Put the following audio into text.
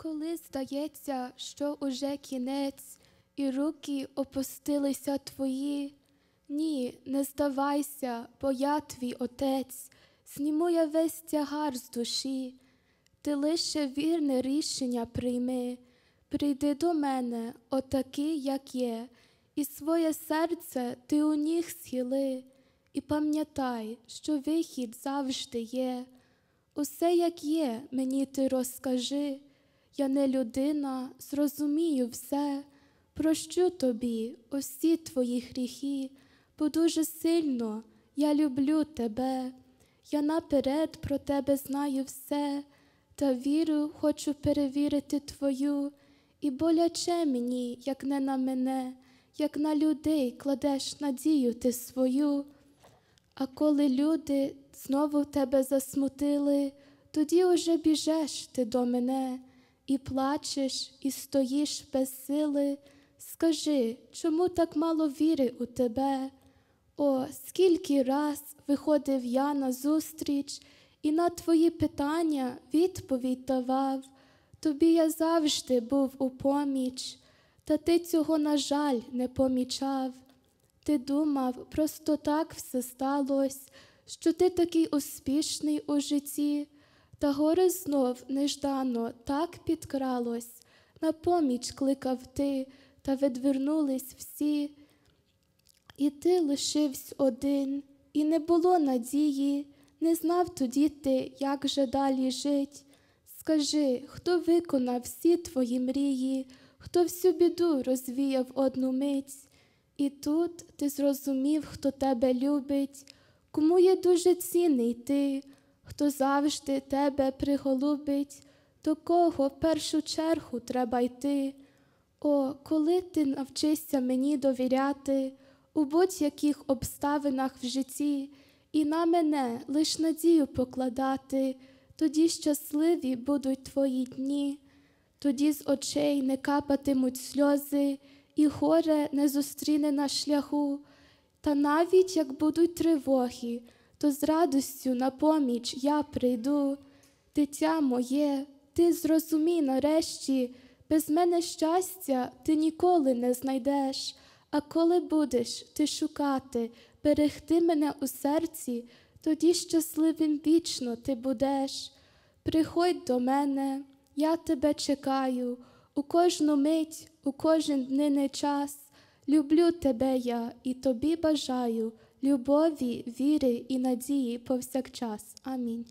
Коли здається, що уже кінець, і руки опустилися твої, ні, не здавайся, бо я твій отець, зніму я весь тягар з душі, ти лише вірне рішення прийми, прийди до мене, отакий, як є, і своє серце ти у ніг схили, і пам'ятай, що вихід завжди є. Усе, як є, мені ти розкажи я не людина, зрозумію все, прощу тобі усі твої гріхи, бо дуже сильно я люблю тебе, я наперед про тебе знаю все, та віру хочу перевірити твою, і боляче мені, як не на мене, як на людей кладеш надію ти свою. А коли люди знову тебе засмутили, тоді уже біжеш ти до мене і плачеш, і стоїш без сили, скажи, чому так мало віри у тебе? О, скільки раз виходив я на зустріч і на твої питання відповідь давав, тобі я завжди був у поміч, та ти цього, на жаль, не помічав. Ти думав, просто так все сталося, що ти такий успішний у житті. Та горе знов неждано так підкралось, на поміч кликав ти, та відвернулись всі, і ти лишився один, і не було надії, не знав тоді ти, як же далі жить. Скажи, хто виконав всі твої мрії, хто всю біду розвіяв одну мить, і тут ти зрозумів, хто тебе любить, кому є дуже цінний ти хто завжди тебе приголубить, до кого в першу чергу треба йти. О, коли ти навчишся мені довіряти у будь-яких обставинах в житті, і на мене лиш надію покладати, тоді щасливі будуть твої дні, тоді з очей не капатимуть сльози, і горе не зустріне на шляху, та навіть як будуть тривоги то з радостю на поміч я прийду, дитя моє, ти зрозумій нарешті, без мене щастя ти ніколи не знайдеш, а коли будеш ти шукати, берегти мене у серці, тоді щасливим вічно ти будеш. Приходь до мене, я тебе чекаю, у кожну мить, у кожен дневний час. Люблю тебе я і тобі бажаю любові, віри і надії повсякчас. Амінь.